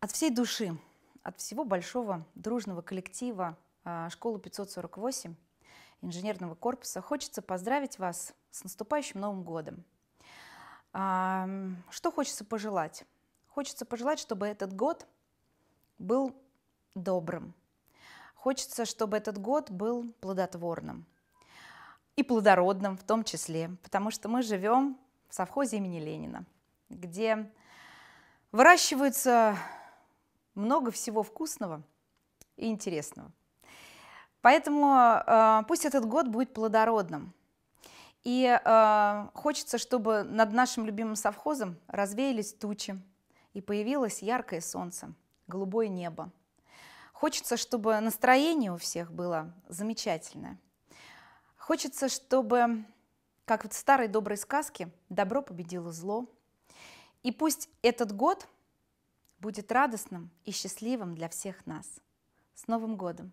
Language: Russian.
От всей души, от всего большого дружного коллектива а, школы 548 инженерного корпуса хочется поздравить вас с наступающим Новым годом. А, что хочется пожелать? Хочется пожелать, чтобы этот год был добрым. Хочется, чтобы этот год был плодотворным и плодородным в том числе, потому что мы живем в совхозе имени Ленина, где выращиваются много всего вкусного и интересного. Поэтому э, пусть этот год будет плодородным. И э, хочется, чтобы над нашим любимым совхозом развеялись тучи, и появилось яркое солнце, голубое небо. Хочется, чтобы настроение у всех было замечательное. Хочется, чтобы, как в старой доброй сказке, добро победило зло. И пусть этот год – будет радостным и счастливым для всех нас. С Новым годом!